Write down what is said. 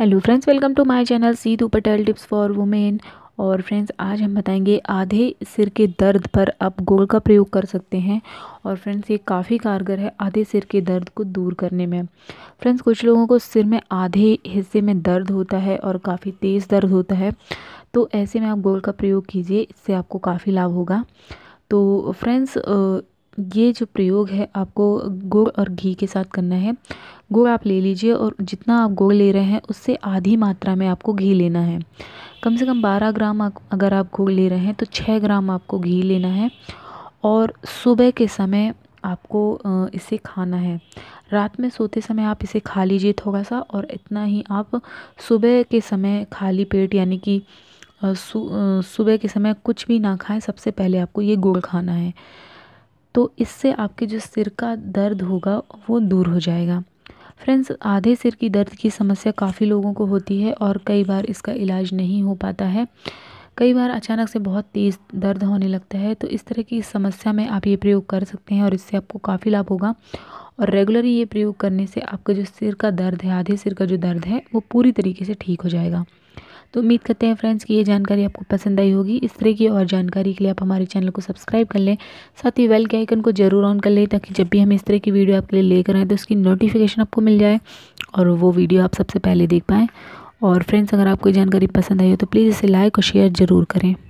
hello friends welcome to my channel C two Patel tips for women और friends आज हम बताएंगे आधे सिर के दर्द पर आप गोल का प्रयोग कर सकते हैं और फ्रेंड्स ये काफ़ी कारगर है आधे सिर के दर्द को दूर करने में फ्रेंड्स कुछ लोगों को सिर में आधे हिस्से में दर्द होता है और काफ़ी तेज़ दर्द होता है तो ऐसे में आप गोल का प्रयोग कीजिए इससे आपको काफ़ी लाभ होगा तो फ्रेंड्स ये जो प्रयोग है आपको गुड़ और घी के साथ करना है गुड़ आप ले लीजिए और जितना आप गुड़ ले रहे हैं उससे आधी मात्रा में आपको घी लेना है कम से कम 12 ग्राम अगर आप गुड़ ले रहे हैं तो 6 ग्राम आपको घी लेना है और सुबह के समय आपको इसे खाना है रात में सोते समय आप इसे खा लीजिए थोड़ा सा और इतना ही आप सुबह के समय खाली पेट यानी कि सुबह के समय कुछ भी ना खाएं सबसे पहले आपको ये गुड़ खाना है तो इससे आपके जो सिर का दर्द होगा वो दूर हो जाएगा फ्रेंड्स आधे सिर की दर्द की समस्या काफ़ी लोगों को होती है और कई बार इसका इलाज नहीं हो पाता है कई बार अचानक से बहुत तेज़ दर्द होने लगता है तो इस तरह की समस्या में आप ये प्रयोग कर सकते हैं और इससे आपको काफ़ी लाभ होगा और रेगुलरली ये प्रयोग करने से आपका जो सिर का दर्द है आधे सिर का जो दर्द है वो पूरी तरीके से ठीक हो जाएगा तो उम्मीद करते हैं फ्रेंड्स कि ये जानकारी आपको पसंद आई होगी इस तरह की और जानकारी के लिए आप हमारे चैनल को सब्सक्राइब कर लें साथ ही वेल के आइकन को जरूर ऑन कर लें ताकि जब भी हम इस तरह की वीडियो आपके लिए लेकर आएँ तो उसकी नोटिफिकेशन आपको मिल जाए और वो वीडियो आप सबसे पहले देख पाएँ और फ्रेंड्स अगर आपको जानकारी पसंद आई हो तो प्लीज़ इसे लाइक और शेयर ज़रूर करें